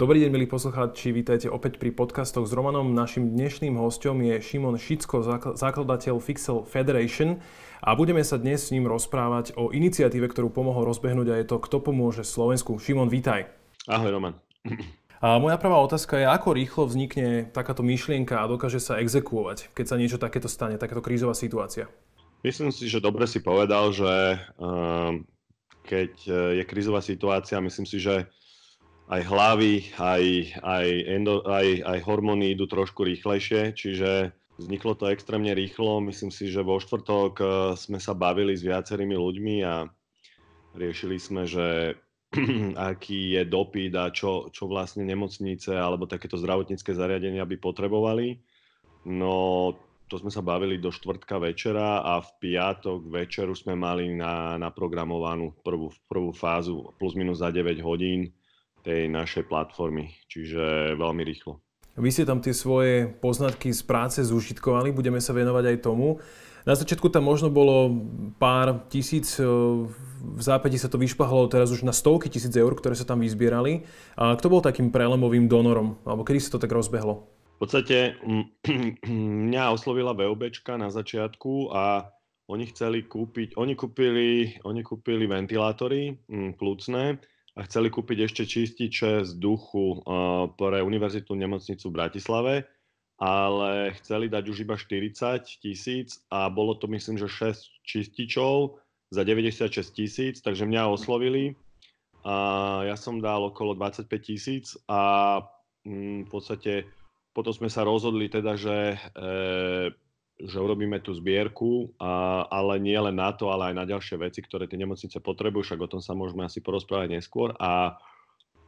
Dobrý deň, milí poslucháči, vítajte opäť pri podcastoch s Romanom. Našim dnešným hostom je Šimon Šicko, zakladateľ Fixel Federation a budeme sa dnes s ním rozprávať o iniciatíve, ktorú pomohol rozbehnúť a je to Kto pomôže Slovensku. Šimon, vítaj. Ahoj, Roman. A moja prvá otázka je, ako rýchlo vznikne takáto myšlienka a dokáže sa exekúovať, keď sa niečo takéto stane, takáto krízová situácia? Myslím si, že dobre si povedal, že um, keď eh, je krízová situácia, myslím si, že aj hlavy, aj, aj, endo, aj, aj hormóny idú trošku rýchlejšie, čiže vzniklo to extrémne rýchlo. Myslím si, že vo štvrtok eh, sme sa bavili s viacerými ľuďmi a riešili sme, že aký je dopyt a čo, čo vlastne nemocnice alebo takéto zdravotnícke zariadenia by potrebovali. No to sme sa bavili do štvrtka večera a v piatok večeru sme mali na, naprogramovanú prvú, prvú fázu plus minus za 9 hodín tej našej platformy, čiže veľmi rýchlo. Vy ste tam tie svoje poznatky z práce zúžitkovali, budeme sa venovať aj tomu. Na začiatku tam možno bolo pár tisíc, e, v zápäti sa to vyšpahlo teraz už na stovky tisíc eur, ktoré sa tam vyzbierali. A kto bol takým prelomovým donorom, alebo kedy sa to tak rozbehlo? V podstate mm, mňa oslovila VOBčka na začiatku a oni chceli kúpiť, oni kúpili, oni kúpili ventilátory mm, plúcne, a chceli kúpiť ešte čističe z duchu eh, pre univerzitu nemocnicu v Bratislave, ale chceli dať už iba 40 tisíc a bolo to myslím, že 6 čističov za 96 tisíc, takže mňa oslovili a ja som dal okolo 25 tisíc a mm, v podstate potom sme sa rozhodli teda, že e, že urobíme tú zbierku, a, ale nie len na to, ale aj na ďalšie veci, ktoré tie nemocnice potrebujú, však o tom sa môžeme asi porozprávať neskôr. A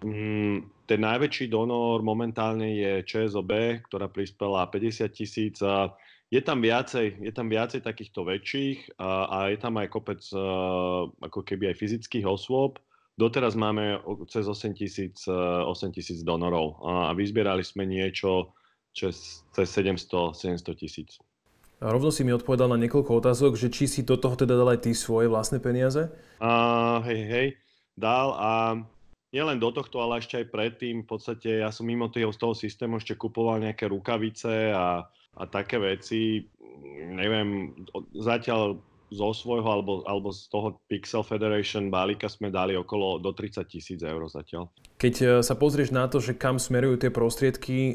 mm, ten najväčší donor momentálne je ČSOB, ktorá prispela 50 tisíc. Je tam, viacej, je tam viacej takýchto väčších a, a je tam aj kopec ako keby aj fyzických osôb. Doteraz máme cez 8 tisíc, 8 tisíc donorov a vyzbierali sme niečo cez, cez 700 tisíc. Rovno si mi odpovedal na niekoľko otázok, že či si do toho teda dal aj ty svoje vlastné peniaze? Uh, hej, hej, dal a nielen do tohto, ale ešte aj predtým. V podstate ja som mimo tých, z toho systému ešte kupoval nejaké rukavice a, a také veci. Neviem, zatiaľ zo svojho alebo, alebo z toho Pixel Federation balíka sme dali okolo do 30 tisíc eur zatiaľ. Keď e, sa pozrieš na to, že kam smerujú tie prostriedky, e,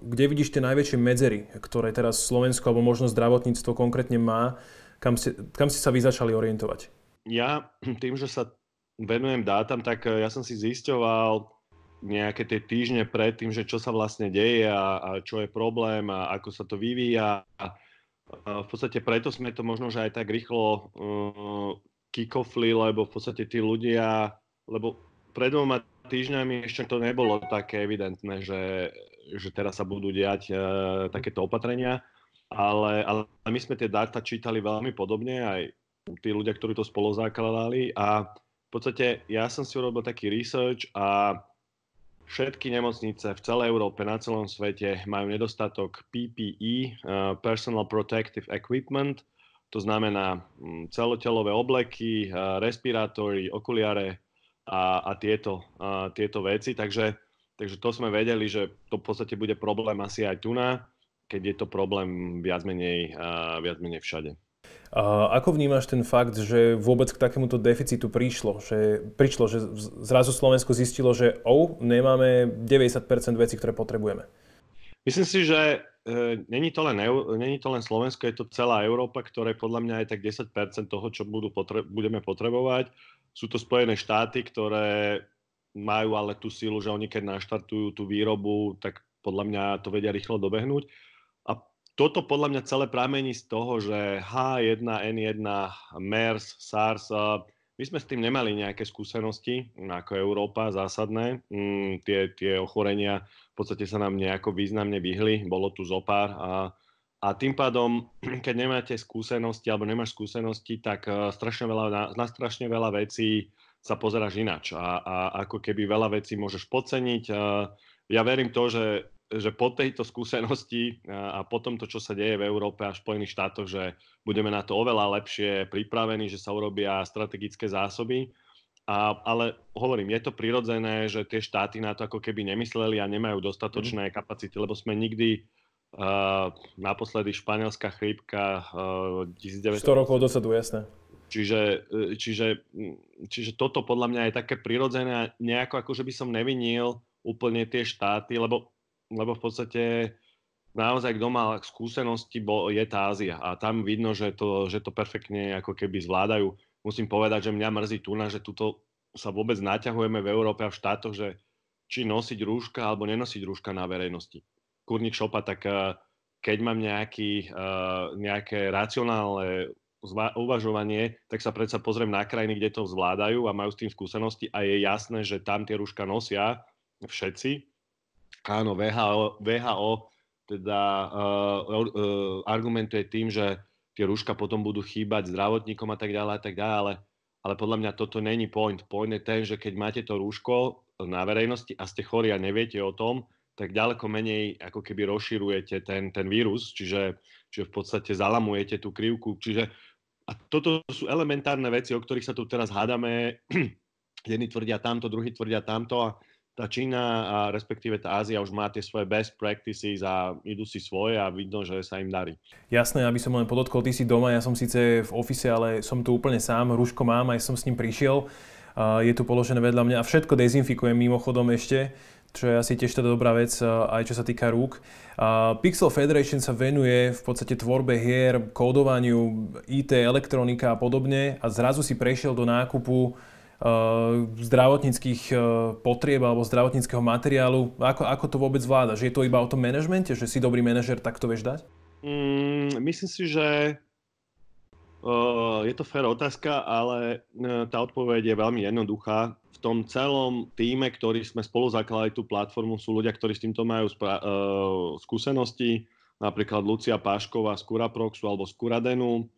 kde vidíš tie najväčšie medzery, ktoré teraz Slovensko alebo možno zdravotníctvo konkrétne má, kam ste, kam ste sa vy začali orientovať? Ja tým, že sa venujem dátam, tak e, ja som si zisťoval nejaké tie týždne tým, že čo sa vlastne deje a, a čo je problém a ako sa to vyvíja. A v podstate preto sme to možno, že aj tak rýchlo uh, eh, kikofli, lebo v podstate tí ľudia, lebo pred dvoma týždňami ešte to nebolo také evidentné, že, že teraz sa budú diať uh, takéto opatrenia, ale, ale my sme tie dáta čítali veľmi podobne, aj tí ľudia, ktorí to spolozákladali a v podstate ja som si urobil taký research a Všetky nemocnice v celej Európe, na celom svete majú nedostatok PPE, eh, Personal Protective Equipment, to znamená mm, celotelové obleky, eh, respirátory, okuliare a, a tieto, a eh, tieto veci. Takže, takže to sme vedeli, že to v podstate bude problém asi aj tu na, keď je to problém viac menej, viac menej všade. A ako vnímaš ten fakt, že vôbec k takémuto deficitu prišlo? Že, prišlo, že zrazu Slovensko zistilo, že oh, nemáme 90% vecí, ktoré potrebujeme. Myslím si, že e, není, to len, není to len Slovensko, je to celá Európa, ktoré podľa mňa je tak 10% toho, čo budú potre- budeme potrebovať. Sú to Spojené štáty, ktoré majú ale tú sílu, že oni keď naštartujú tú výrobu, tak podľa mňa to vedia rýchlo dobehnúť toto podľa mňa celé pramení z toho, že H1N1, MERS, SARS, my sme s tým nemali nejaké skúsenosti ako Európa zásadné. Mm, tie, tie ochorenia v podstate sa nám nejako významne vyhli, bolo tu zopár a, a tým pádom, keď nemáte skúsenosti alebo nemáš skúsenosti, tak e, strašne veľa, na, na strašne veľa vecí sa pozeráš inač a, a ako keby veľa vecí môžeš podceniť. E, ja verím to, že že po tejto skúsenosti a po tomto, čo sa deje v Európe a v Spojených štátoch, že budeme na to oveľa lepšie pripravení, že sa urobia strategické zásoby. A, ale hovorím, je to prirodzené, že tie štáty na to ako keby nemysleli a nemajú dostatočné mm. kapacity, lebo sme nikdy uh, naposledy španielská chrípka uh, 19... 100 rokov dosadu, jasné. Čiže, e, čiže, mm, čiže toto podľa mňa je také prirodzené a nejako akože by som nevinil úplne tie štáty, lebo lebo v podstate naozaj kto mal skúsenosti, bo je tá Ázia a tam vidno, že to, že to perfektne ako keby zvládajú. Musím povedať, že mňa mrzí tu že tuto sa vôbec naťahujeme v Európe a v štátoch, že či nosiť rúška alebo nenosiť rúška na verejnosti. Kurník šopa, tak eh, keď mám nejaký, eh, nejaké racionálne uvažovanie, tak sa predsa pozriem na krajiny, kde to zvládajú a majú s tým skúsenosti a je jasné, že tam tie rúška nosia všetci, Áno, VHO, VHO teda uh, uh, argumentuje tým, že tie rúška potom budú chýbať zdravotníkom a tak ďalej a tak ďalej, ale, ale podľa mňa toto není point. Point je ten, že keď máte to rúško na verejnosti a ste chorí a neviete o tom, tak ďaleko menej ako keby rozširujete ten, ten vírus, čiže, čiže v podstate zalamujete tú krivku. Čiže a toto sú elementárne veci, o ktorých sa tu teraz hádame. Jedni tvrdia tamto, druhí tvrdia tamto a, tá Čína a respektíve tá Ázia už má tie svoje best practices a idú si svoje a vidno, že sa im darí. Jasné, aby som len podotkol, ty si doma, ja som síce v ofise, ale som tu úplne sám, rúško mám, aj som s ním prišiel, je tu položené vedľa mňa a všetko dezinfikujem mimochodom ešte, čo je asi tiež tá teda dobrá vec, aj čo sa týka rúk. Pixel Federation sa venuje v podstate tvorbe hier, kódovaniu, IT, elektronika a podobne a zrazu si prešiel do nákupu Eh, zdravotníckých eh, potrieb alebo zdravotníckého materiálu. Ako, ako to vôbec vláda, že Je to iba o tom manažmente, že si dobrý manažer, tak to vieš dať? Mm, myslím si, že uh, je to fér otázka, ale uh, tá odpoveď je veľmi jednoduchá. V tom celom týme, ktorý sme spolu zakladali tú platformu, sú ľudia, ktorí s týmto majú spra- uh, skúsenosti, napríklad Lucia Pášková z Kuraproxu alebo z Kuradenu,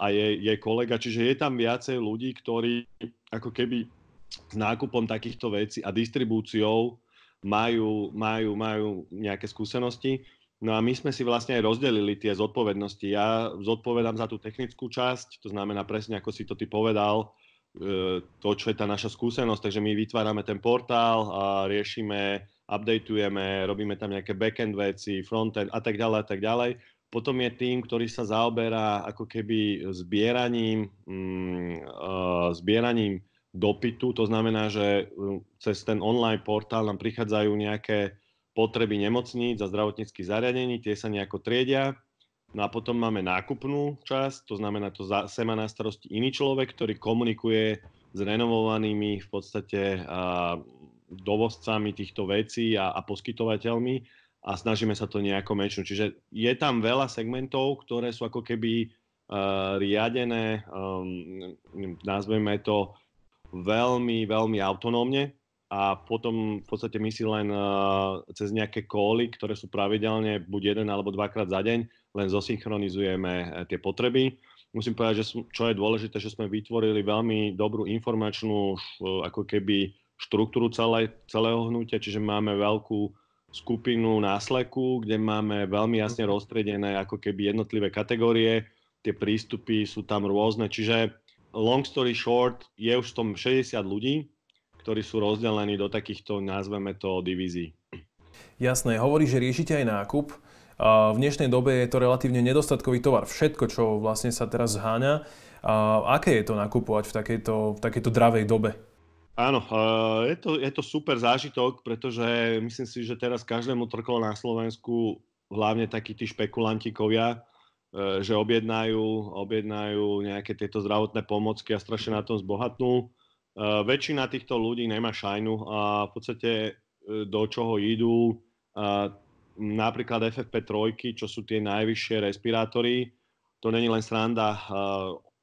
a jej, je kolega, čiže je tam viacej ľudí, ktorí ako keby s nákupom takýchto vecí a distribúciou majú, majú, majú nejaké skúsenosti. No a my sme si vlastne aj rozdelili tie zodpovednosti. Ja zodpovedám za tú technickú časť, to znamená presne, ako si to ty povedal, e, to, čo je tá naša skúsenosť, takže my vytvárame ten portál a riešime, updateujeme, robíme tam nejaké backend veci, frontend a tak ďalej a tak ďalej. Potom je tým, ktorý sa zaoberá ako keby zbieraním, mm, eh, zbieraním dopytu, to znamená, že eh, cez ten online portál nám prichádzajú nejaké potreby nemocníc a zdravotníckých zariadení, tie sa nejako triedia. No a potom máme nákupnú časť, to znamená, to zase má na starosti iný človek, ktorý komunikuje s renovovanými v podstate eh, dovozcami týchto vecí a, a poskytovateľmi a snažíme sa to nejako menšiu. Čiže je tam veľa segmentov, ktoré sú ako keby uh, riadené, um, nazveme to veľmi, veľmi autonómne a potom v podstate my si len uh, cez nejaké kóly, ktoré sú pravidelne buď jeden alebo dvakrát za deň, len zosynchronizujeme eh, tie potreby. Musím povedať, že som, čo je dôležité, že sme vytvorili veľmi dobrú informačnú uh, ako keby štruktúru celé, celého hnutia, čiže máme veľkú skupinu na Slacku, kde máme veľmi jasne mhm. rozstredené ako keby jednotlivé kategórie. Tie prístupy sú tam rôzne, čiže long story short, je už v tom 60 ľudí, ktorí sú rozdelení do takýchto, nazveme to, divízií. Jasné, hovorí, že riešite aj nákup. V dnešnej dobe je to relatívne nedostatkový tovar. Všetko, čo vlastne sa teraz zháňa. Aké je to nakupovať v takejto, v takejto dravej dobe? Áno, je to, je to super zážitok, pretože myslím si, že teraz každému trklo na Slovensku, hlavne takí tí špekulantikovia, e, že objednajú, objednajú nejaké tieto zdravotné pomocky a strašne na tom zbohatnú. E, väčšina týchto ľudí nemá šajnu a v podstate e, do čoho idú, napríklad FFP3, čo sú tie najvyššie respirátory, to není len sranda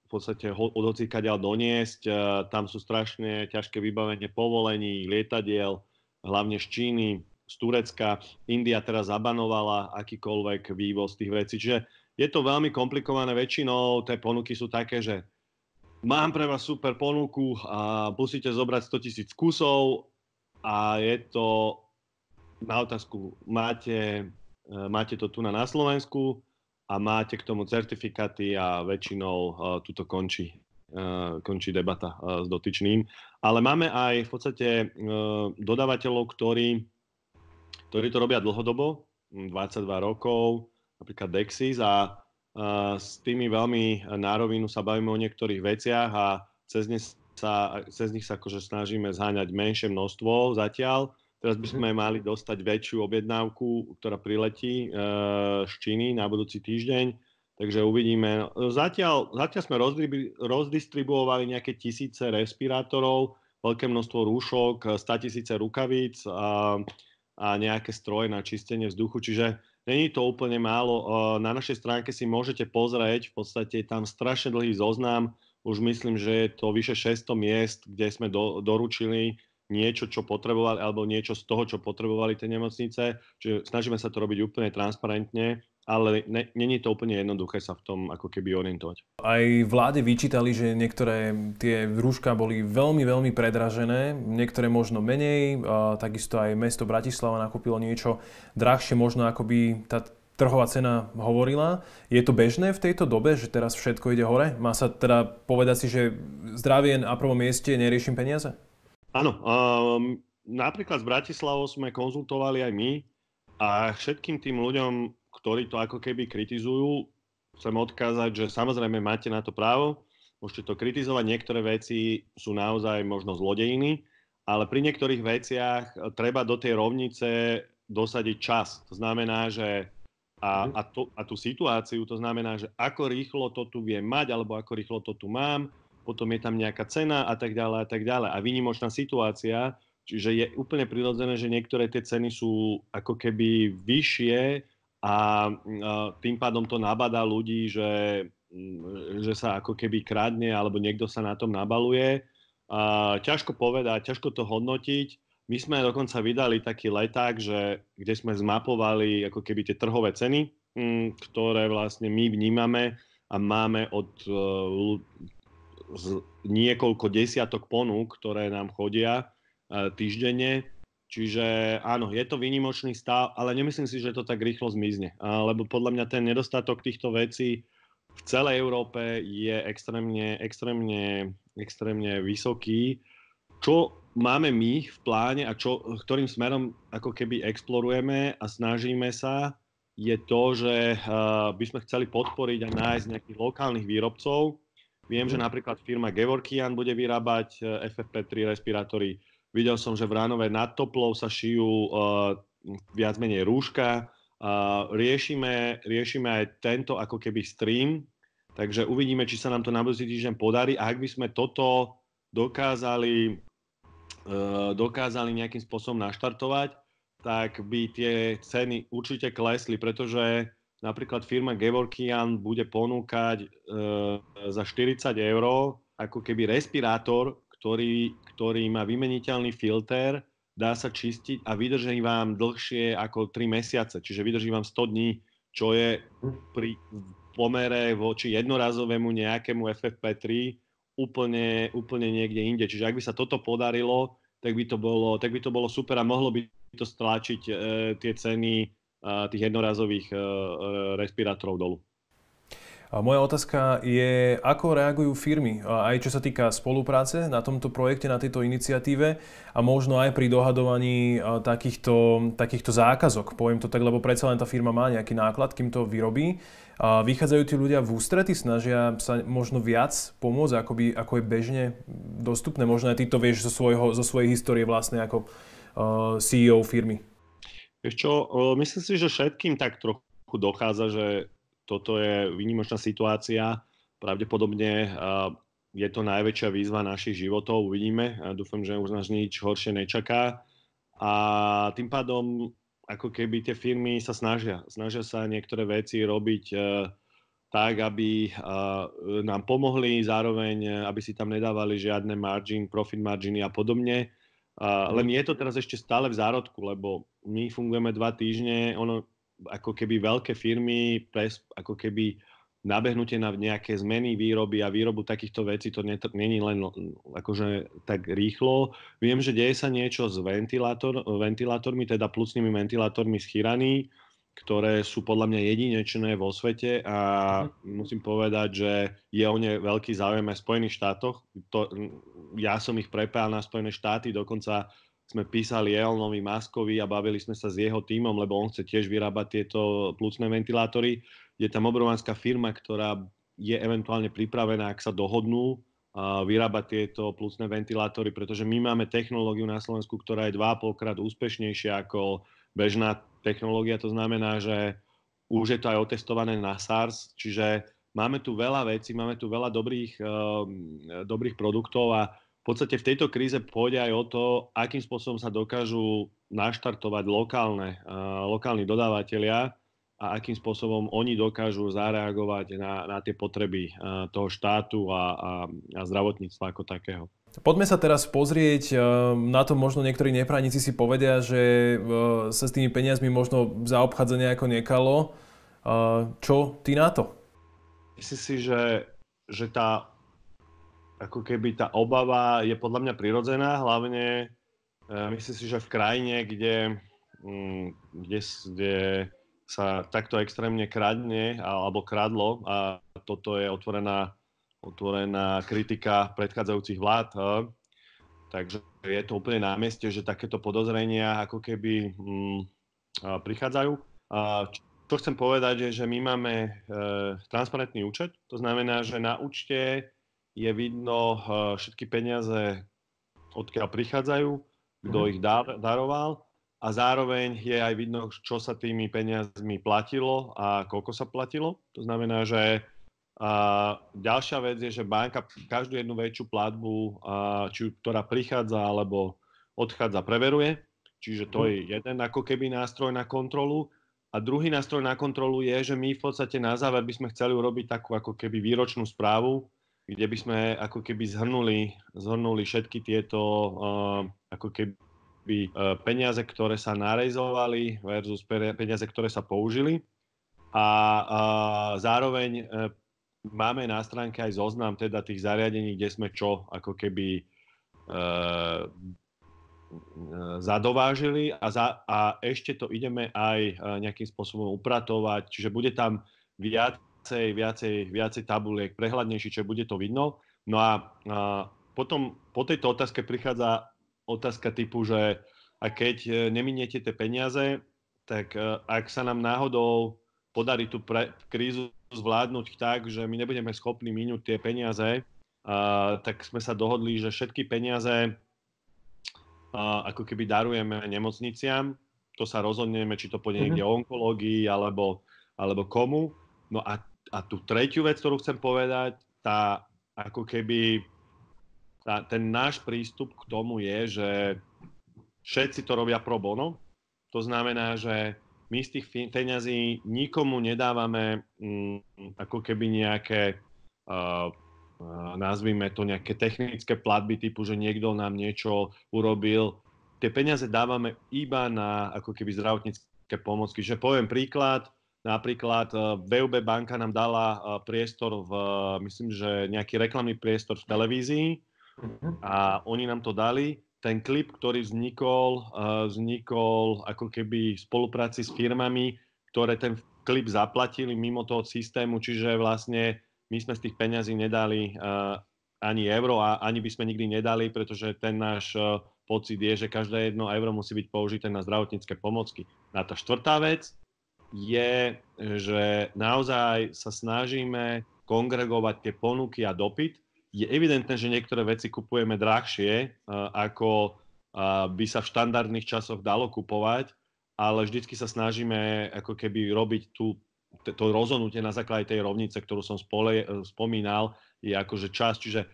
v podstate ho, od doniesť. E, tam sú strašne ťažké vybavenie povolení, lietadiel, hlavne z Číny, z Turecka. India teraz zabanovala akýkoľvek vývoz tých vecí. Čiže je to veľmi komplikované. Väčšinou tie ponuky sú také, že mám pre vás super ponuku a musíte zobrať 100 tisíc kusov a je to na otázku, máte, e, máte to tu na, na Slovensku, a máte k tomu certifikáty a väčšinou uh, tuto končí, uh, končí debata uh, s dotyčným. Ale máme aj v podstate uh, dodávateľov, ktorí, ktorí to robia dlhodobo, 22 rokov, napríklad Dexis a uh, s tými veľmi na rovinu sa bavíme o niektorých veciach a cez ne sa, cez nich sa akože snažíme zháňať menšie množstvo zatiaľ, Teraz by sme mali dostať väčšiu objednávku, ktorá priletí eh, z Číny na budúci týždeň, takže uvidíme. Zatiaľ, zatiaľ sme rozdistribuovali nejaké tisíce respirátorov, veľké množstvo rúšok, 100 tisíce rukavíc a, a nejaké stroje na čistenie vzduchu, čiže Není to úplne málo. Eh, na našej stránke si môžete pozrieť, v podstate je tam strašne dlhý zoznam, už myslím, že je to vyše 600 miest, kde sme do, doručili niečo, čo potrebovali, alebo niečo z toho, čo potrebovali tie nemocnice. Čiže snažíme sa to robiť úplne transparentne, ale není to úplne jednoduché sa v tom ako keby orientovať. Aj vlády vyčítali, že niektoré tie rúška boli veľmi, veľmi predražené, niektoré možno menej, takisto aj mesto Bratislava nakúpilo niečo drahšie možno ako by tá trhová cena hovorila. Je to bežné v tejto dobe, že teraz všetko ide hore? Má sa teda povedať si, že zdravie na prvom mieste, neriešim peniaze? Áno, um, napríklad s Bratislavou sme konzultovali aj my a všetkým tým ľuďom, ktorí to ako keby kritizujú, chcem odkázať, že samozrejme máte na to právo, môžete to kritizovať, niektoré veci sú naozaj možno zlodejiny, ale pri niektorých veciach e, treba do tej rovnice dosadiť čas. To znamená, že a, mhm. a, to, a tú situáciu, to znamená, že ako rýchlo to tu viem mať, alebo ako rýchlo to tu mám, potom je tam nejaká cena a tak ďalej a tak ďalej. A výnimočná situácia, čiže je úplne prirodzené, že niektoré tie ceny sú ako keby vyššie a tým pádom to nabada ľudí, že, mm, že sa ako keby kradne alebo niekto sa na tom nabaluje. A ťažko povedať, ťažko to hodnotiť. My sme dokonca vydali taký leták, že, kde sme zmapovali ako keby tie trhové ceny, mm, ktoré vlastne my vnímame a máme od e, z niekoľko desiatok ponúk, ktoré nám chodia e, týždenne. Čiže áno, je to výnimočný stav, ale nemyslím si, že to tak rýchlo zmizne. Lebo podľa mňa ten nedostatok týchto vecí v celej Európe je extrémne, extrémne, extrémne vysoký. Čo máme my v pláne a čo, ktorým smerom ako keby explorujeme a snažíme sa, je to, že e, by sme chceli podporiť a nájsť nejakých lokálnych výrobcov, Viem, že napríklad firma Gevorkian bude vyrábať e, FFP3 respirátory. Videl som, že v Ránove nad Toplou sa šijú uh, viac menej rúška. Uh, riešime, riešime aj tento ako keby stream, takže uvidíme, či sa nám to na budúci týždeň podarí a ak by sme toto dokázali, uh, dokázali nejakým spôsobom naštartovať, tak by tie ceny určite klesli, pretože napríklad firma Gevorkian bude ponúkať e, za 40 eur ako keby respirátor, ktorý, ktorý má vymeniteľný filter, dá sa čistiť a vydrží vám dlhšie ako 3 mesiace, čiže vydrží vám 100 dní, čo je pri pomere voči jednorazovému nejakému FFP3 úplne, úplne niekde inde. Čiže ak by sa toto podarilo, tak by to bolo, tak by to bolo super a mohlo by to stláčiť e, eh, tie ceny tých jednorazových e, e, respirátorov dolu. A moja otázka je, ako reagujú firmy, aj čo sa týka spolupráce na tomto projekte, na tejto iniciatíve a možno aj pri dohadovaní e, takýchto, takýchto zákazok, poviem to tak, lebo predsa len tá firma má nejaký náklad, kým to vyrobí. A vychádzajú tí ľudia v ústrety, snažia sa možno viac pomôcť, ako, by, ako je bežne dostupné. Možno aj ty to vieš zo, svojho, zo svojej histórie vlastne ako CEO firmy. Vieš čo, e, myslím si, že všetkým tak trochu dochádza, že toto je výnimočná situácia. Pravdepodobne e, je to najväčšia výzva našich životov, uvidíme. Dúfam, že už nás nič horšie nečaká. A tým pádom, ako keby tie firmy sa snažia. Snažia sa niektoré veci robiť e, tak, aby nám pomohli, zároveň, aby si tam nedávali žiadne margin, profit marginy a podobne len je to teraz ešte stále v zárodku, lebo my fungujeme dva týždne, ono ako keby veľké firmy, pres, ako keby nabehnutie na nejaké zmeny výroby a výrobu takýchto vecí, to není len akože tak rýchlo. Viem, že deje sa niečo s ventilátor, ventilátormi, teda plusnými ventilátormi z Chirany, ktoré sú podľa mňa jedinečné vo svete a mhm. musím povedať, že je o ne veľký záujem aj v Spojených štátoch. To, ja som ich prepájal na Spojené štáty, dokonca sme písali Elnovi Maskovi a bavili sme sa s jeho tímom, lebo on chce tiež vyrábať tieto plúcne ventilátory. Je tam obrovanská firma, ktorá je eventuálne pripravená, ak sa dohodnú, vyrábať tieto plúcne ventilátory, pretože my máme technológiu na Slovensku, ktorá je 2,5 krát úspešnejšia ako bežná technológia, to znamená, že už je to aj otestované na SARS, čiže máme tu veľa vecí, máme tu veľa dobrých, ehm, dobrých produktov a v podstate v tejto kríze pôjde aj o to, akým spôsobom sa dokážu naštartovať lokálne, eh, lokálni dodávateľia a akým spôsobom oni dokážu zareagovať na, na tie potreby eh, toho štátu a, a, a zdravotníctva ako takého. Poďme sa teraz pozrieť eh, na to, možno niektorí nepranici si povedia, že eh, sa s tými peniazmi možno zaobchádza nejako nekalo. Eh, čo ty na to? Myslím si, že, že tá ako keby tá obava je podľa mňa prirodzená, hlavne myslím si, že v krajine, kde, mm, kde, kde sa takto extrémne kradne alebo kradlo a toto je otvorená otvorená kritika predchádzajúcich vlád. Hm. Takže je to úplne na mieste, že takéto podozrenia ako keby mm, prichádzajú. Čo chcem povedať je, že my máme e, transparentný účet, to znamená, že na účte je vidno e, všetky peniaze, odkiaľ prichádzajú, kto mhm. ich dar, daroval a zároveň je aj vidno, čo sa tými peniazmi platilo a koľko sa platilo. To znamená, že a ďalšia vec je, že banka každú jednu väčšiu platbu, či, ktorá prichádza alebo odchádza, preveruje. Čiže to je mhm. jeden ako keby nástroj na kontrolu. A druhý nástroj na kontrolu je, že my v podstate na záver by sme chceli urobiť takú ako keby výročnú správu, kde by sme ako keby zhrnuli, zhrnuli všetky tieto uh, ako keby uh, peniaze, ktoré sa narejzovali versus peniaze, ktoré sa použili. A uh, zároveň e, máme na stránke aj zoznam teda tých zariadení, kde sme čo ako keby e, e zadovážili a, za, a ešte to ideme aj e, nejakým spôsobom upratovať, čiže bude tam viacej, viacej, viacej tabuliek, prehľadnejší, čiže bude to vidno. No a, a e, potom po tejto otázke prichádza otázka typu, že a keď neminiete tie peniaze, tak ak sa nám náhodou podarí tú pre, krízu zvládnuť tak, že my nebudeme schopní minúť tie peniaze, uh, tak sme sa dohodli, že všetky peniaze uh, ako keby darujeme nemocniciam, to sa rozhodneme, či to pôjde mhm. niekde o onkológii alebo, alebo komu. No a, a tú tretiu vec, ktorú chcem povedať, tá ako keby tá, ten náš prístup k tomu je, že všetci to robia pro bono. To znamená, že my z tých peňazí nikomu nedávame mm, ako keby nejaké, uh, nazvime to nejaké technické platby typu, že niekto nám niečo urobil. Tie peniaze dávame iba na ako keby zdravotnícke pomocky. Že poviem príklad, napríklad BUB e, banka nám dala e, priestor v, myslím, že nejaký reklamný priestor v televízii mhm. a oni nám to dali ten klip, ktorý vznikol, vznikol ako keby v spolupráci s firmami, ktoré ten klip zaplatili mimo toho systému, čiže vlastne my sme z tých peňazí nedali ani euro a ani by sme nikdy nedali, pretože ten náš e, pocit je, že každé jedno euro musí byť použité na zdravotnícke pomocky. A tá štvrtá vec je, že naozaj sa snažíme kongregovať tie ponuky a dopyt, je evidentné, že niektoré veci kupujeme drahšie, eh, ako eh, by sa v štandardných časoch dalo kupovať, ale vždycky sa snažíme ako keby robiť tú, to rozhodnutie na základe tej rovnice, ktorú som spole, eh, spomínal, je akože čas, čiže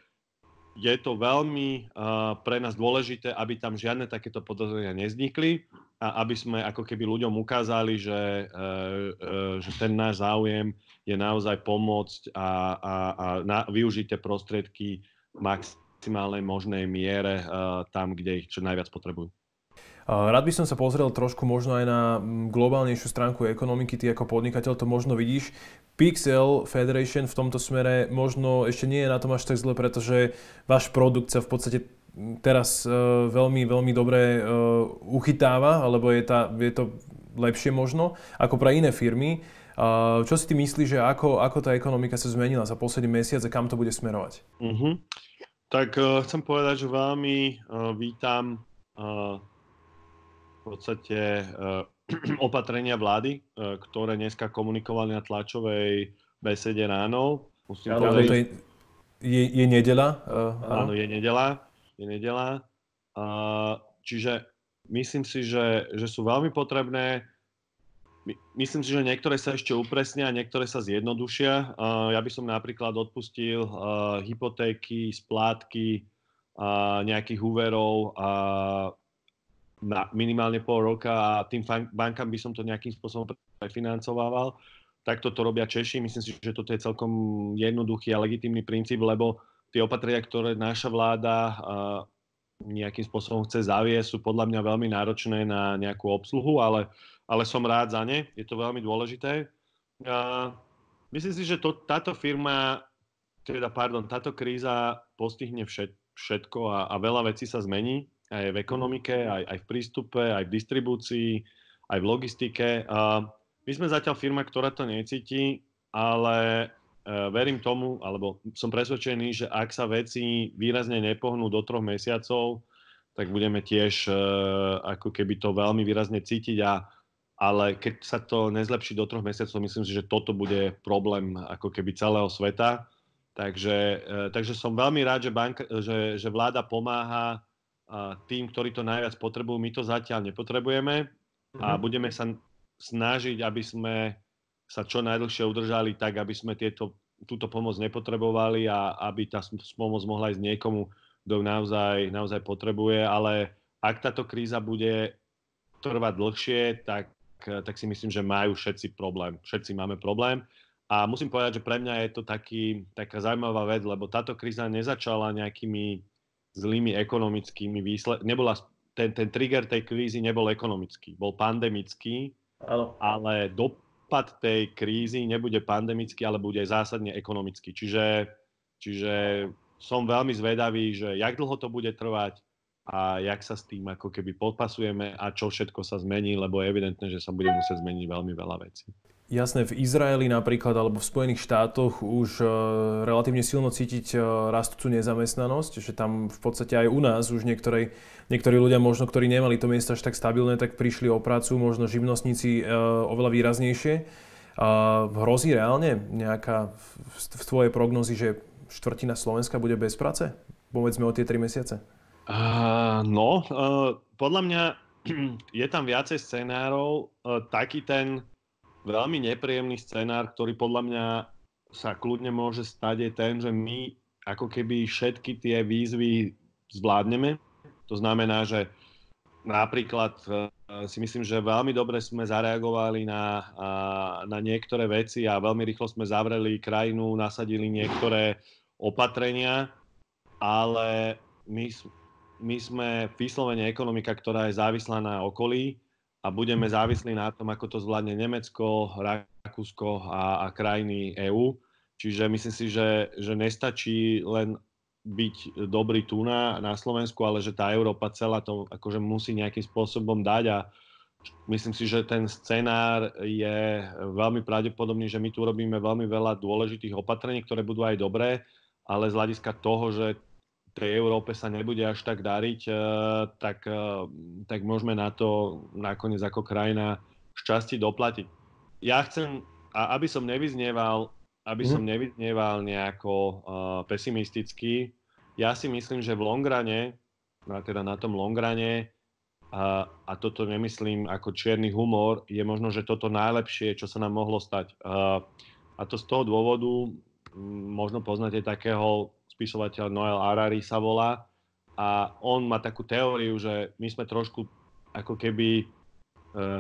je to veľmi uh, pre nás dôležité, aby tam žiadne takéto podozrenia nevznikli a aby sme ako keby ľuďom ukázali, že, uh, uh, že ten náš záujem je naozaj pomôcť a, a, a na, využiť tie prostriedky maximálnej možnej miere uh, tam, kde ich čo najviac potrebujú. Eh, rád by som sa pozrel trošku možno aj na mm, globálnejšiu stránku ekonomiky. Ty ako podnikateľ to možno vidíš. Pixel Federation v tomto smere možno ešte nie je na tom až tak zle, pretože váš produkt sa v podstate mm, teraz eh, veľmi, veľmi dobre eh, uchytáva, alebo je, tá, je to lepšie možno ako pre iné firmy. Čo si ty myslíš, že ako, ako tá ekonomika sa zmenila za posledný mesiac a kam to bude smerovať? Uh-huh. Tak uh, chcem povedať, že veľmi uh, vítam uh, podstate eh, opatrenia vlády, eh, ktoré dneska komunikovali na tlačovej besede ráno. Musím ja, povedať, to je, je, je nedela? Eh, áno. áno, je nedela. Je nedela. Uh, čiže myslím si, že, že sú veľmi potrebné. My, myslím si, že niektoré sa ešte upresnia, niektoré sa zjednodušia. Uh, ja by som napríklad odpustil uh, hypotéky, splátky, uh, nejakých úverov a na minimálne pol roka a tým bankám by som to nejakým spôsobom prefinancovával. Takto to robia Češi. Myslím si, že toto je celkom jednoduchý a legitímny princíp, lebo tie opatria, ktoré naša vláda nejakým spôsobom chce zaviesť, sú podľa mňa veľmi náročné na nejakú obsluhu, ale, ale som rád za ne. Je to veľmi dôležité. A myslím si, že to, táto firma, teda pardon, táto kríza postihne všetko a, a veľa vecí sa zmení aj v ekonomike, aj, aj v prístupe, aj v distribúcii, aj v logistike. A my sme zatiaľ firma, ktorá to necíti, ale e, verím tomu, alebo som presvedčený, že ak sa veci výrazne nepohnú do troch mesiacov, tak budeme tiež e, ako keby to veľmi výrazne cítiť a ale keď sa to nezlepší do troch mesiacov, myslím si, že toto bude problém ako keby celého sveta. Takže, e, takže som veľmi rád, že, banka, že, že vláda pomáha a tým, ktorí to najviac potrebujú. My to zatiaľ nepotrebujeme a mhm. budeme sa snažiť, aby sme sa čo najdlhšie udržali tak, aby sme tieto, túto pomoc nepotrebovali a aby tá pomoc mohla ísť niekomu, kto naozaj, naozaj potrebuje. Ale ak táto kríza bude trvať dlhšie, tak, tak si myslím, že majú všetci problém. Všetci máme problém. A musím povedať, že pre mňa je to taký, taká zaujímavá vec, lebo táto kríza nezačala nejakými zlými ekonomickými výsledkami. Nebola, ten, ten trigger tej krízy nebol ekonomický, bol pandemický, Áno. ale dopad tej krízy nebude pandemický, ale bude zásadne ekonomický. Čiže, čiže som veľmi zvedavý, že jak dlho to bude trvať a jak sa s tým ako keby podpasujeme a čo všetko sa zmení, lebo je evidentné, že sa bude musieť zmeniť veľmi veľa vecí. Jasné, v Izraeli napríklad alebo v Spojených štátoch už e, relatívne silno cítiť e, rastúcu nezamestnanosť, že tam v podstate aj u nás už niektorej, niektorí ľudia možno, ktorí nemali to miesto až tak stabilné, tak prišli o prácu, možno živnostníci e, oveľa výraznejšie. Hrozí reálne nejaká v tvojej prognozi, že štvrtina Slovenska bude bez práce? Povedzme o tie tri mesiace. Uh, no, uh, podľa mňa je tam viacej scenárov. Uh, taký ten veľmi nepríjemný scenár, ktorý podľa mňa sa kľudne môže stať je ten, že my ako keby všetky tie výzvy zvládneme. To znamená, že napríklad e, si myslím, že veľmi dobre sme zareagovali na, na niektoré veci a veľmi rýchlo sme zavreli krajinu, nasadili niektoré opatrenia, ale my, my sme vyslovene ekonomika, ktorá je závislá na okolí a budeme závislí na tom, ako to zvládne Nemecko, Rakúsko a, a krajiny EÚ. Čiže myslím si, že, že nestačí len byť dobrý tu na, na Slovensku, ale že tá Európa celá to akože musí nejakým spôsobom dať a myslím si, že ten scenár je veľmi pravdepodobný, že my tu robíme veľmi veľa dôležitých opatrení, ktoré budú aj dobré, ale z hľadiska toho, že tej Európe sa nebude až tak dariť, e, tak, e, tak môžeme na to nakoniec ako krajina šťastie doplatiť. Ja chcem, a aby som nevyznieval, aby som mhm. nevyznieval nejako uh, pesimisticky, ja si myslím, že v Longrane, teda na tom Longrane, a, a toto nemyslím ako čierny humor, je možno, že toto najlepšie, čo sa nám mohlo stať. A, a to z toho dôvodu, možno poznáte takého spisovateľ Noel Arari sa volá. A on má takú teóriu, že my sme trošku ako keby e,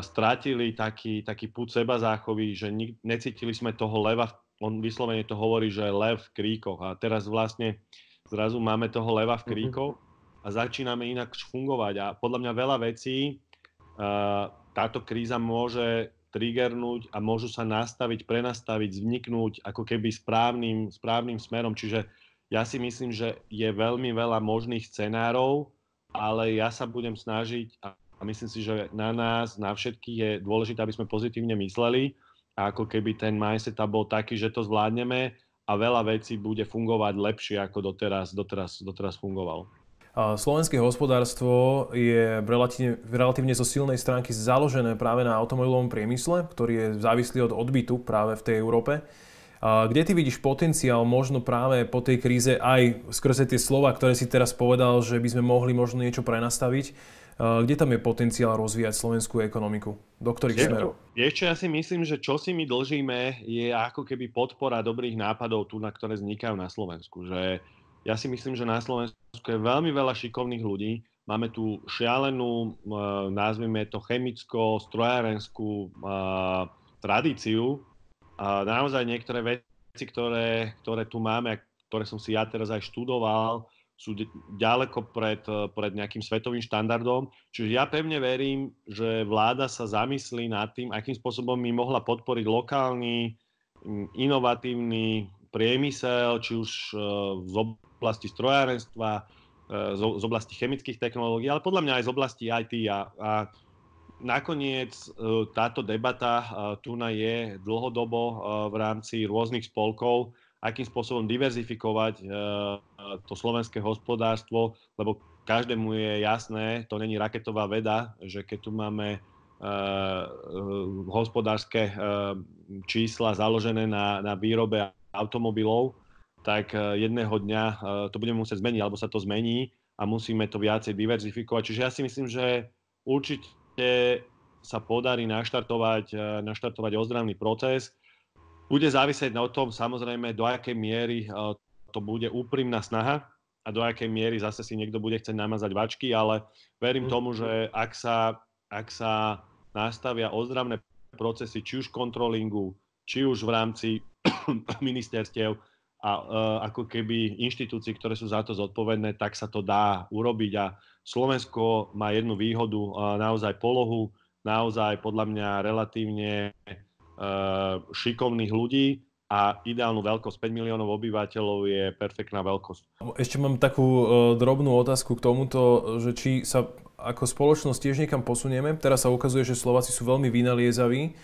strátili taký, taký púd seba záchovy, že nik- necítili sme toho leva, on vyslovene to hovorí, že je lev v kríkoch. A teraz vlastne zrazu máme toho leva v mhm. kríkoch a začíname inak fungovať. A podľa mňa veľa vecí e, táto kríza môže triggernúť a môžu sa nastaviť, prenastaviť, vzniknúť ako keby správnym, správnym smerom. Čiže ja si myslím, že je veľmi veľa možných scenárov, ale ja sa budem snažiť a myslím si, že na nás, na všetkých je dôležité, aby sme pozitívne mysleli a ako keby ten mindset bol taký, že to zvládneme a veľa vecí bude fungovať lepšie, ako doteraz, doteraz, doteraz fungoval. Slovenské hospodárstvo je relatívne, relatívne zo silnej stránky založené práve na automobilovom priemysle, ktorý je závislý od odbytu práve v tej Európe. Kde ty vidíš potenciál možno práve po tej kríze aj skrze tie slova, ktoré si teraz povedal, že by sme mohli možno niečo prenastaviť? Kde tam je potenciál rozvíjať slovenskú ekonomiku? Do ktorých Ešte, smerov? Ešte ja si myslím, že čo si my dlžíme je ako keby podpora dobrých nápadov tu, na ktoré vznikajú na Slovensku. Že ja si myslím, že na Slovensku je veľmi veľa šikovných ľudí, Máme tu šialenú, e, nazvime to chemicko-strojárenskú e, tradíciu, a naozaj niektoré veci, ktoré, ktoré tu máme a ktoré som si ja teraz aj študoval, sú ďaleko pred, pred nejakým svetovým štandardom. Čiže ja pevne verím, že vláda sa zamyslí nad tým, akým spôsobom by mohla podporiť lokálny, inovatívny priemysel, či už e, z oblasti strojárenstva, e, z oblasti chemických technológií, ale podľa mňa aj z oblasti IT a, a nakoniec e, táto debata e, tu na je dlhodobo e, v rámci rôznych spolkov, akým spôsobom diverzifikovať to slovenské hospodárstvo, lebo každému je jasné, to není raketová veda, že keď tu máme hospodárske čísla založené na, na výrobe automobilov, tak jedného dňa to budeme musieť zmeniť, alebo sa to zmení a musíme to viacej diverzifikovať. Čiže ja si myslím, že určite sa podarí naštartovať, eh, naštartovať ozdravný proces. Bude závisieť na tom samozrejme, do akej miery eh, to bude úprimná snaha a do akej miery zase si niekto bude chcieť namazať vačky, ale verím mm. tomu, že ak sa, ak sa nastavia ozdravné procesy, či už kontrolingu, či už v rámci ministerstiev, a e, ako keby inštitúcií, ktoré sú za to zodpovedné, tak sa to dá urobiť. A Slovensko má jednu výhodu, e, naozaj polohu, naozaj podľa mňa relatívne e, šikovných ľudí, a ideálnu veľkosť 5 miliónov obyvateľov je perfektná veľkosť. Ešte mám takú e, drobnú otázku k tomuto, že či sa ako spoločnosť tiež niekam posunieme. Teraz sa ukazuje, že Slováci sú veľmi vynaliezaví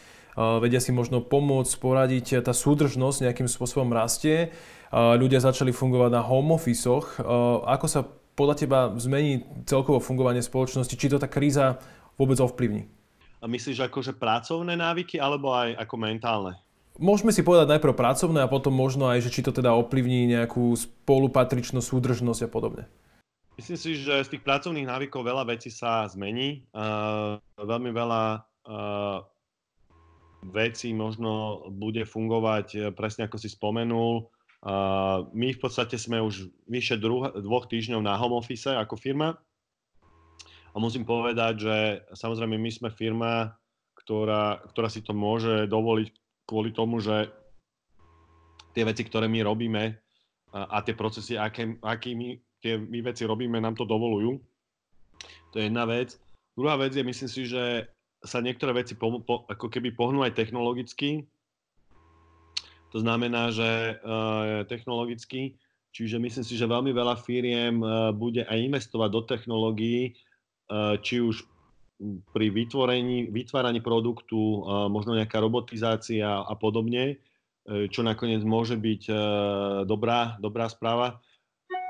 vedia si možno pomôcť, poradiť, eh, tá súdržnosť nejakým spôsobom rastie. Ľudia začali fungovať na home office Ako sa podľa teba zmení celkovo fungovanie spoločnosti? Či to tá kríza vôbec ovplyvní? A myslíš akože pracovné návyky alebo aj ako mentálne? Môžeme si povedať najprv pracovné a potom možno aj, že či to teda ovplyvní nejakú spolupatričnú súdržnosť a podobne. Myslím si, že z tých pracovných návykov veľa vecí sa zmení. Uh, veľmi veľa uh, veci možno bude fungovať e, presne ako si spomenul. My v podstate sme už vyše dvoch týždňov na home office ako firma a musím povedať, že samozrejme my sme firma, ktorá, ktorá si to môže dovoliť kvôli tomu, že tie veci, ktoré my robíme a, tie procesy, aké, my, tie my veci robíme, nám to dovolujú. To je jedna vec. Druhá vec je, myslím si, že sa niektoré veci po, po, ako keby pohnú aj technologicky. To znamená, že uh, technologicky, čiže myslím si, že veľmi veľa firiem uh, bude aj investovať do technológií, uh, či už pri vytvorení, vytváraní produktu, uh, možno nejaká robotizácia a podobne, uh, čo nakoniec môže byť uh, dobrá, dobrá správa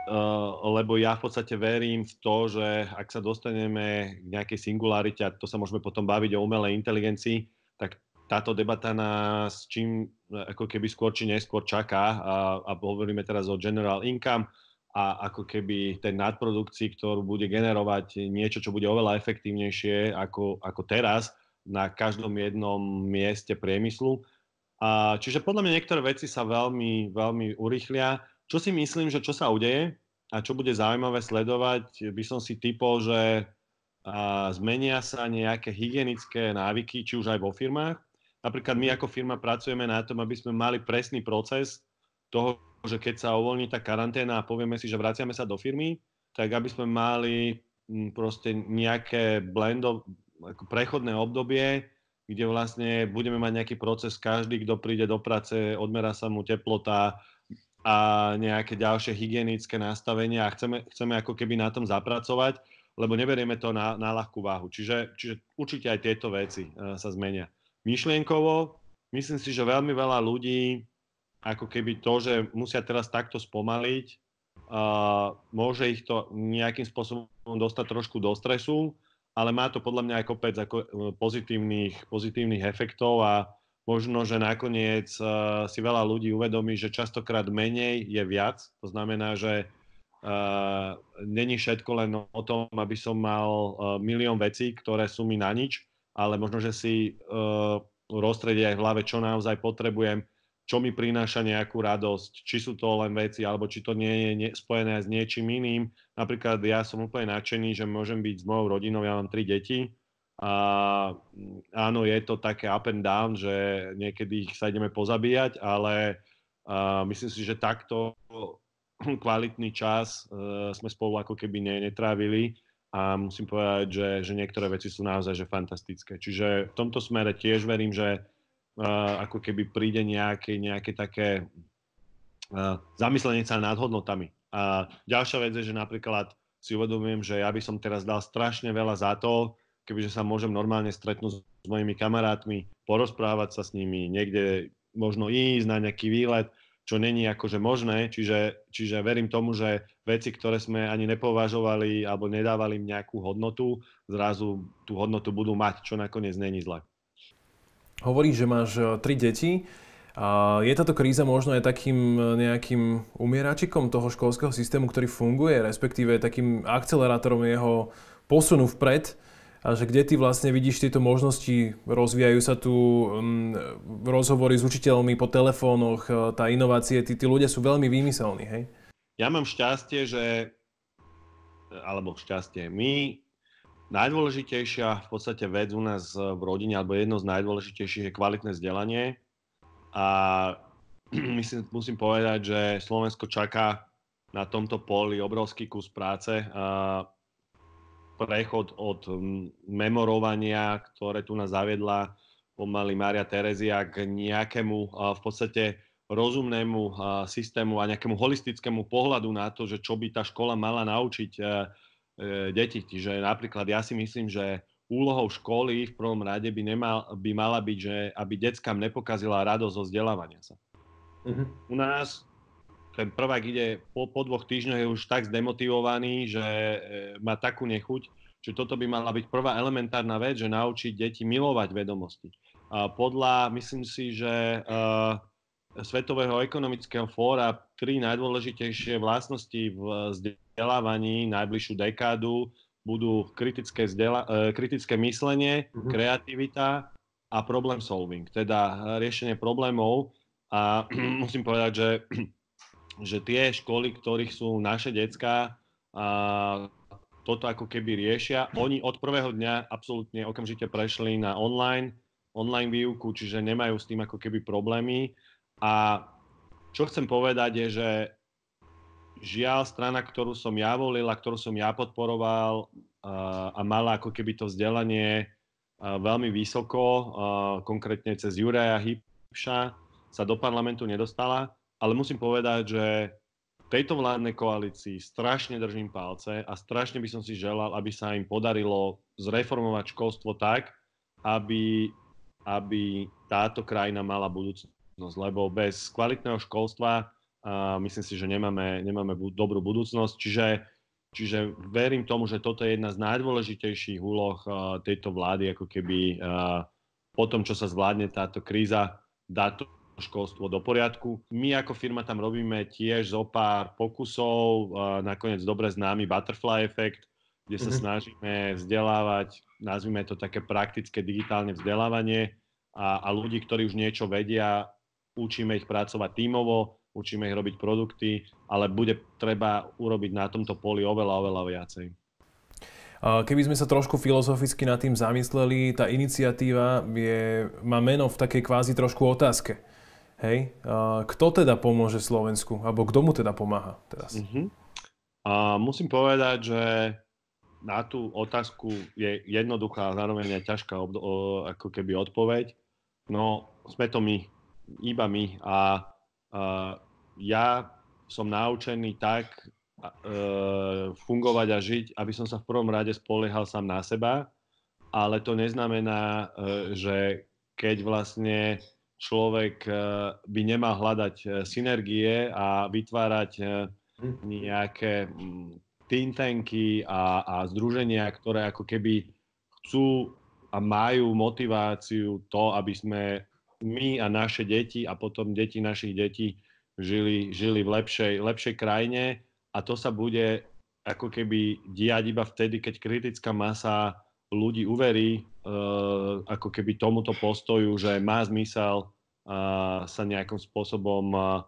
Eh, lebo ja v podstate verím v to, že ak sa dostaneme k nejakej singularite, a to sa môžeme potom baviť o umelej inteligencii, tak táto debata nás čím ako keby skôr či neskôr čaká a, a hovoríme teraz o general income a ako keby tej nadprodukcii, ktorú bude generovať niečo, čo bude oveľa efektívnejšie ako, ako teraz na každom jednom mieste priemyslu. A, čiže podľa mňa niektoré veci sa veľmi, veľmi urýchlia čo si myslím, že čo sa udeje a čo bude zaujímavé sledovať, by som si typol, že a zmenia sa nejaké hygienické návyky, či už aj vo firmách. Napríklad my ako firma pracujeme na tom, aby sme mali presný proces toho, že keď sa uvoľní tá karanténa a povieme si, že vraciame sa do firmy, tak aby sme mali proste nejaké blendo, ako prechodné obdobie, kde vlastne budeme mať nejaký proces, každý, kto príde do práce, odmera sa mu teplota, a nejaké ďalšie hygienické nastavenia a chceme, chceme ako keby na tom zapracovať, lebo neberieme to na, na ľahkú váhu. Čiže, čiže určite aj tieto veci e, sa zmenia. Myšlienkovo, myslím si, že veľmi veľa ľudí ako keby to, že musia teraz takto spomaliť, uh, môže ich to nejakým spôsobom dostať trošku do stresu, ale má to podľa mňa aj kopec ako e, pozitívnych, pozitívnych efektov a možno, že nakoniec uh, si veľa ľudí uvedomí, že častokrát menej je viac. To znamená, že uh, není všetko len o tom, aby som mal uh, milión vecí, ktoré sú mi na nič, ale možno, že si uh, rozstrediť aj v hlave, čo naozaj potrebujem, čo mi prináša nejakú radosť, či sú to len veci, alebo či to nie je spojené s niečím iným. Napríklad ja som úplne nadšený, že môžem byť s mojou rodinou, ja mám tri deti, a mm, áno, je to také up and down, že niekedy ich sa ideme pozabíjať, ale uh, myslím si, že takto kvalitný čas uh, sme spolu ako keby ne, netrávili a musím povedať, že, že niektoré veci sú naozaj že fantastické. Čiže v tomto smere tiež verím, že uh, ako keby príde nejaké, nejaké také uh, zamyslenie sa nad hodnotami. A ďalšia vec je, že napríklad si uvedomujem, že ja by som teraz dal strašne veľa za to, kebyže sa môžem normálne stretnúť s mojimi kamarátmi, porozprávať sa s nimi, niekde možno ísť na nejaký výlet, čo není akože možné, čiže, čiže verím tomu, že veci, ktoré sme ani nepovažovali alebo nedávali im nejakú hodnotu, zrazu tú hodnotu budú mať, čo nakoniec není zle. Hovoríš, že máš e, tri deti. A je táto kríza možno aj takým e, nejakým umieračikom toho školského systému, ktorý funguje, respektíve takým akcelerátorom jeho posunu vpred, a že kde ty vlastne vidíš tieto možnosti, rozvíjajú sa tu um, rozhovory s učiteľmi po telefónoch, e, tá inovácie, tí, tí ľudia sú veľmi výmyselní, hej? Ja mám šťastie, že, alebo šťastie, my, najdôležitejšia v podstate vec u nás v rodine, alebo jedno z najdôležitejších je kvalitné vzdelanie a myslím, musím povedať, že Slovensko čaká na tomto poli obrovský kus práce. A prechod od mm, memorovania, ktoré tu nás zaviedla pomaly Mária Terezia k nejakému v podstate rozumnému systému a nejakému holistickému pohľadu na to, že čo by tá škola mala naučiť e, e, deti. Čiže napríklad ja si myslím, že úlohou školy v prvom rade by, nemal, by mala byť, že aby deckám nepokazila radosť zo vzdelávania sa. Uh-huh. U nás ten prvák ide po, po dvoch týždňoch, je už tak zdemotivovaný, že e, má takú nechuť. že toto by mala byť prvá elementárna vec, že naučiť deti milovať vedomosti. A podľa, myslím si, že e, Svetového ekonomického fóra tri najdôležitejšie vlastnosti v vzdelávaní najbližšiu dekádu budú kritické, vzdela- e, kritické myslenie, mm-hmm. kreativita a problem solving, teda e, riešenie problémov. A musím povedať, že že tie školy, ktorých sú naše decka, a toto ako keby riešia. Oni od prvého dňa absolútne okamžite prešli na online, online výuku, čiže nemajú s tým ako keby problémy. A čo chcem povedať je, že žiaľ strana, ktorú som ja volil a ktorú som ja podporoval a, a mala ako keby to vzdelanie veľmi vysoko, konkrétne cez Juraja Hipša, sa do parlamentu nedostala ale musím povedať, že tejto vládnej koalícii strašne držím palce a strašne by som si želal, aby sa im podarilo zreformovať školstvo tak, aby, aby táto krajina mala budúcnosť. Lebo bez kvalitného školstva a myslím si, že nemáme, nemáme bu- dobrú budúcnosť. Čiže, čiže verím tomu, že toto je jedna z najdôležitejších úloh tejto vlády, ako keby po tom, čo sa zvládne táto kríza, dá to školstvo do poriadku. My ako firma tam robíme tiež zo pár pokusov, nakoniec dobre známy butterfly Effect, kde sa mm-hmm. snažíme vzdelávať, nazvime to také praktické digitálne vzdelávanie a, a ľudí, ktorí už niečo vedia, učíme ich pracovať tímovo, učíme ich robiť produkty, ale bude treba urobiť na tomto poli oveľa, oveľa viacej. Keby sme sa trošku filozoficky nad tým zamysleli, tá iniciatíva je, má meno v takej kvázi trošku otázke Hej. Kto teda pomôže Slovensku? Alebo kto mu teda pomáha teraz? Uh-huh. A musím povedať, že na tú otázku je jednoduchá a zároveň aj ťažká obdo- o, ako keby odpoveď. No, sme to my. Iba my. A, a ja som naučený tak e, fungovať a žiť, aby som sa v prvom rade spoliehal sám na seba, ale to neznamená, e, že keď vlastne človek eh, by nemal hľadať eh, synergie a vytvárať eh, nejaké mm, think tanky a, a združenia, ktoré ako keby chcú a majú motiváciu to, aby sme my a naše deti a potom deti našich detí žili, žili v lepšej, lepšej krajine a to sa bude ako keby diať iba vtedy, keď kritická masa ľudí uverí uh, ako keby tomuto postoju, že má zmysel uh, sa nejakým spôsobom uh,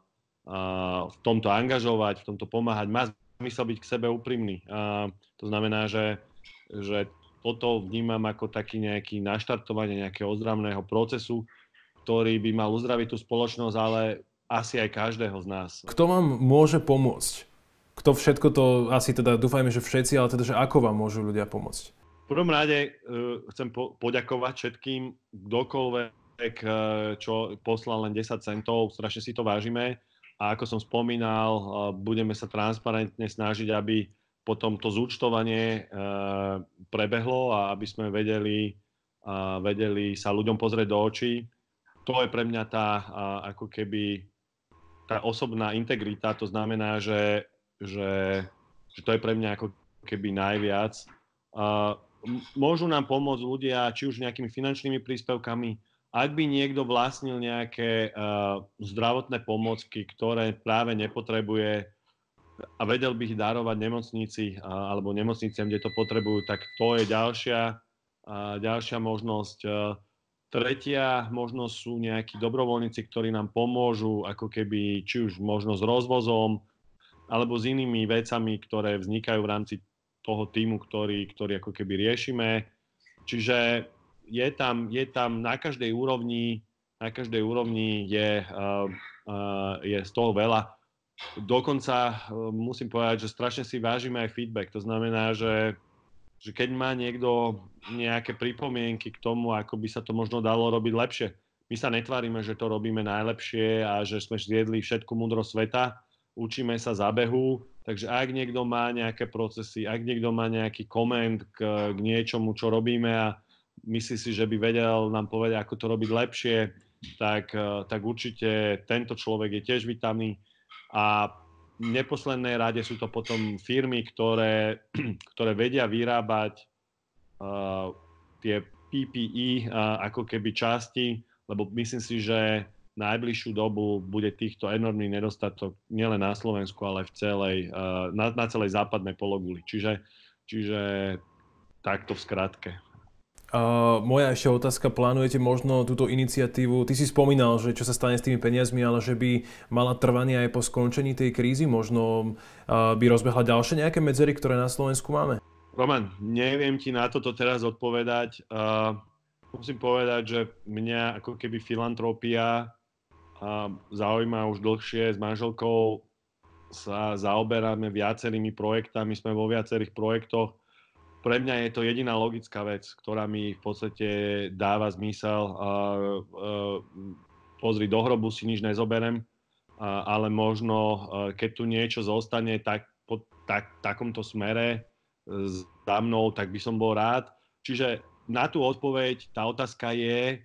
v tomto angažovať, v tomto pomáhať, má zmysel byť k sebe úprimný. Uh, to znamená, že, že toto vnímam ako taký nejaký naštartovanie nejakého ozdravného procesu, ktorý by mal uzdraviť tú spoločnosť, ale asi aj každého z nás. Kto vám môže pomôcť? Kto všetko to, asi teda dúfajme, že všetci, ale teda, že ako vám môžu ľudia pomôcť? prvom rade uh, chcem po- poďakovať všetkým, kdokoľvek, uh, čo poslal len 10 centov, strašne si to vážime a ako som spomínal, uh, budeme sa transparentne snažiť, aby potom to zúčtovanie uh, prebehlo a aby sme vedeli, uh, vedeli sa ľuďom pozrieť do očí. To je pre mňa tá uh, ako keby tá osobná integrita, to znamená, že, že, že to je pre mňa ako keby najviac. Uh, môžu nám pomôcť ľudia, či už nejakými finančnými príspevkami, ak by niekto vlastnil nejaké uh, zdravotné pomocky, ktoré práve nepotrebuje a vedel by ich darovať nemocnici uh, alebo nemocniciam, kde to potrebujú, tak to je ďalšia, uh, ďalšia možnosť. Uh, tretia možnosť sú nejakí dobrovoľníci, ktorí nám pomôžu, ako keby, či už možno s rozvozom, alebo s inými vecami, ktoré vznikajú v rámci toho týmu, ktorý, ktorý ako keby riešime. Čiže je tam, je tam na každej úrovni, na každej úrovni je, uh, uh, je z toho veľa. Dokonca uh, musím povedať, že strašne si vážime aj feedback. To znamená, že, že keď má niekto nejaké pripomienky k tomu, ako by sa to možno dalo robiť lepšie. My sa netvárime, že to robíme najlepšie a že sme zjedli všetku múdro sveta. Učíme sa zabehu, Takže ak niekto má nejaké procesy, ak niekto má nejaký koment k, k niečomu, čo robíme a myslí si, že by vedel nám povedať, ako to robiť lepšie, tak, eh, tak určite tento človek je tiež vítaný. A v neposlednej rade sú to potom firmy, ktoré, ktoré vedia vyrábať uh, tie PPE uh, eh, ako keby časti, lebo myslím si, že najbližšiu dobu bude týchto enormný nedostatok nielen na Slovensku, ale v celej, eh, na, na celej západnej pologuli. Čiže, čiže takto v skratke. A moja ešte otázka, plánujete možno túto iniciatívu, ty si spomínal, že čo sa stane s tými peniazmi, ale že by mala trvanie aj po skončení tej krízy, možno eh, by rozbehla ďalšie nejaké medzery, ktoré na Slovensku máme? Roman, neviem ti na toto teraz odpovedať. Uh, musím povedať, že mňa ako keby filantropia zaujíma už dlhšie. S manželkou sa zaoberáme viacerými projektami, sme vo viacerých projektoch. Pre mňa je to jediná logická vec, ktorá mi v podstate dáva zmysel. E, pozri, do hrobu si nič nezoberem, ale možno e, keď tu niečo zostane tak, po tak, takomto smere e, za mnou, tak by som bol rád. Čiže na tú odpoveď tá otázka je,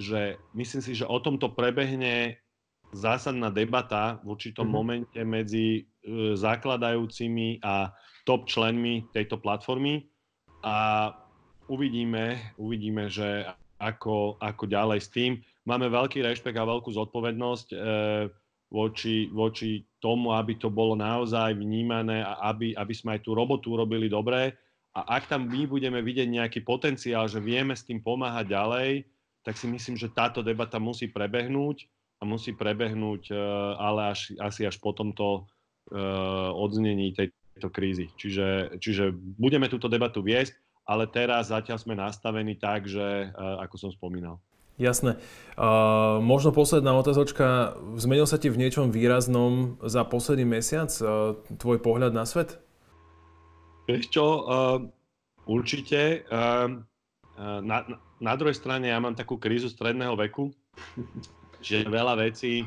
že myslím si, že o tomto prebehne zásadná debata v určitom mm-hmm. momente medzi e, zakladajúcimi a top členmi tejto platformy a uvidíme, uvidíme, že ako, ako ďalej s tým. Máme veľký rešpekt a veľkú zodpovednosť e, voči, voči tomu, aby to bolo naozaj vnímané a aby, aby sme aj tú robotu urobili dobre. A ak tam my budeme vidieť nejaký potenciál, že vieme s tým pomáhať ďalej, tak si myslím, že táto debata musí prebehnúť a musí prebehnúť, e, ale až, asi až po tomto e, odznení tejto krízy. Čiže, čiže budeme túto debatu viesť, ale teraz zatiaľ sme nastavení tak, že e, ako som spomínal. Jasné. Uh, možno posledná otázočka. Zmenil sa ti v niečom výraznom za posledný mesiac uh, tvoj pohľad na svet? Vieš čo, uh, určite. Uh, Eh, na, na druhej strane ja mám takú krízu stredného veku, že veľa vecí,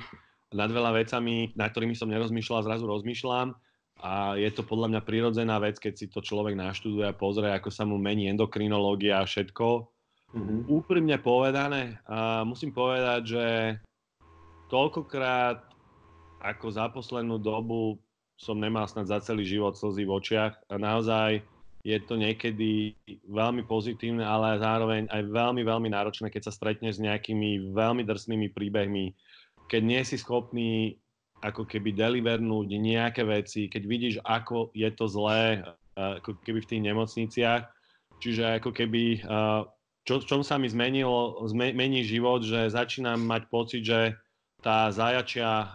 nad veľa vecami, nad ktorými som nerozmýšľal, zrazu rozmýšľam a je to podľa mňa prirodzená vec, keď si to človek naštuduje a pozrie, ako sa mu mení endokrinológia a všetko. Mm-hmm. Úprimne povedané, a musím povedať, že toľkokrát ako za poslednú dobu som nemal snad za celý život slzy v očiach a naozaj je to niekedy veľmi pozitívne, ale zároveň aj veľmi, veľmi náročné, keď sa stretneš s nejakými veľmi drsnými príbehmi, keď nie si schopný ako keby delivernúť nejaké veci, keď vidíš, ako je to zlé, eh, ako keby v tých nemocniciach. Čiže ako keby, eh, čo, v čom sa mi zmenilo, zmení život, že začínam mať pocit, že tá zajačia eh,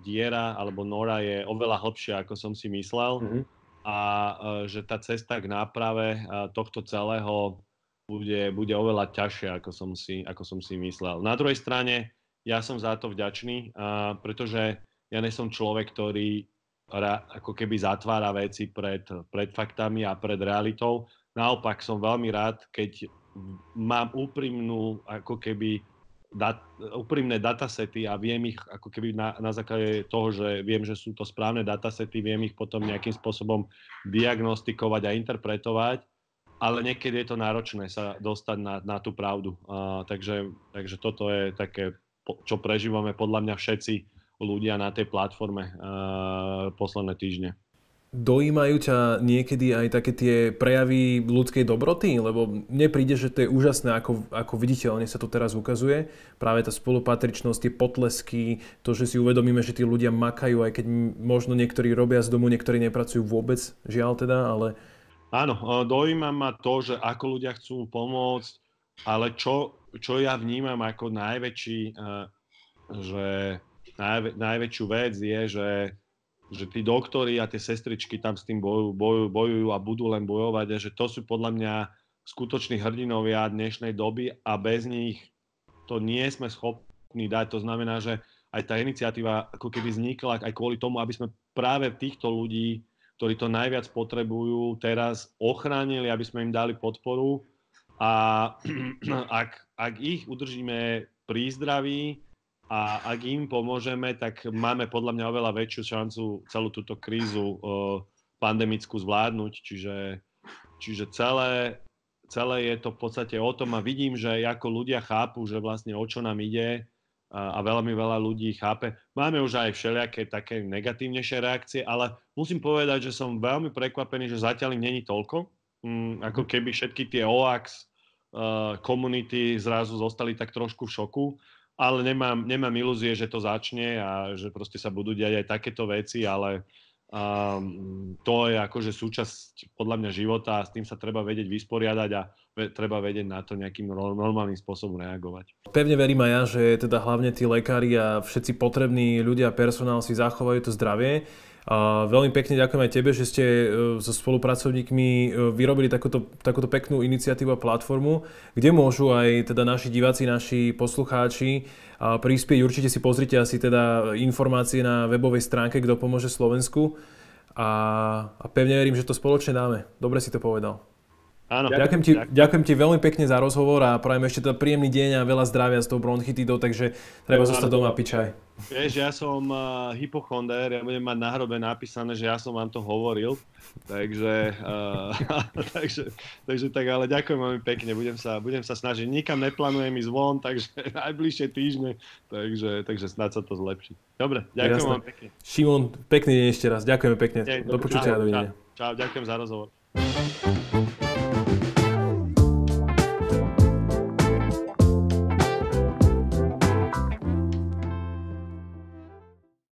diera alebo nora je oveľa hlbšia, ako som si myslel. Mm-hmm a e, že tá cesta k náprave e, tohto celého bude, bude oveľa ťažšia, ako som, si, ako som si myslel. Na druhej strane, ja som za to vďačný, e, pretože ja nie som človek, ktorý ako keby zatvára veci pred, pred faktami a pred realitou. Naopak som veľmi rád, keď mám úprimnú ako keby dat, úprimné datasety a viem ich ako keby na, na základe toho, že viem, že sú to správne datasety, viem ich potom nejakým spôsobom diagnostikovať a interpretovať, ale niekedy je to náročné sa dostať na, na tú pravdu. Uh, takže, takže toto je také, čo prežívame podľa mňa všetci ľudia na tej platforme uh, posledné týždne dojímajú ťa niekedy aj také tie prejavy ľudskej dobroty? Lebo mne príde, že to je úžasné, ako, ako viditeľne sa to teraz ukazuje. Práve tá spolupatričnosť, tie potlesky, to, že si uvedomíme, že tí ľudia makajú, aj keď možno niektorí robia z domu, niektorí nepracujú vôbec, žiaľ teda, ale... Áno, dojíma ma to, že ako ľudia chcú pomôcť, ale čo, čo ja vnímam ako najväčší, e, že najvä, najväčšiu vec je, že že tí doktory a tie sestričky tam s tým bojujú, boju, bojujú a budú len bojovať a že to sú podľa mňa skutoční hrdinovia dnešnej doby a bez nich to nie sme schopní dať. To znamená, že aj tá iniciatíva ako keby vznikla aj kvôli tomu, aby sme práve týchto ľudí, ktorí to najviac potrebujú, teraz ochránili, aby sme im dali podporu a ak, ak ich udržíme pri zdraví, a ak im pomôžeme, tak máme podľa mňa oveľa väčšiu šancu celú túto krízu e, pandemickú zvládnuť. Čiže, čiže celé, celé je to v podstate o tom a vidím, že ako ľudia chápu, že vlastne o čo nám ide a, e, a veľmi veľa ľudí chápe. Máme už aj všelijaké také negatívnejšie reakcie, ale musím povedať, že som veľmi prekvapený, že zatiaľ im není toľko. Mm, ako keby všetky tie OAX e, komunity uh, zrazu zostali tak trošku v šoku ale nemám, nemám ilúzie, že to začne a že proste sa budú diať aj takéto veci, ale um, to je akože súčasť podľa mňa života a s tým sa treba vedieť vysporiadať a ve, treba vedieť na to nejakým normálnym spôsobom reagovať. Pevne verím aj ja, že teda hlavne tí lekári a všetci potrební ľudia, personál si zachovajú to zdravie. A veľmi pekne ďakujem aj tebe, že ste e, so spolupracovníkmi e, vyrobili takúto, takúto peknú iniciatívu a platformu, kde môžu aj teda naši diváci, naši poslucháči e, prispieť. Určite si pozrite asi teda informácie na webovej stránke, kto pomôže Slovensku. A, a pevne verím, že to spoločne dáme. Dobre si to povedal. Áno. Ďakujem ti, ďakujem. ďakujem ti veľmi pekne za rozhovor a prajem ešte teda príjemný deň a veľa zdravia z toho bronchitidou, takže treba zostať doma a pičaj. Vieš, ja som uh, eh, hypochondér, ja budem mať na hrobe napísané, že ja som vám to hovoril, takže, uh, takže, takže tak, ale ďakujem veľmi pekne, budem sa, budem sa snažiť, nikam neplánujem ísť von, takže najbližšie týždne, takže, takže snáď sa to zlepší. Dobre, ďakujem Jasne. vám pekne. Šimon, pekný deň ešte raz, ďakujeme pekne, do počutia, dovidenia. Čau, čau, ďakujem za rozhovor.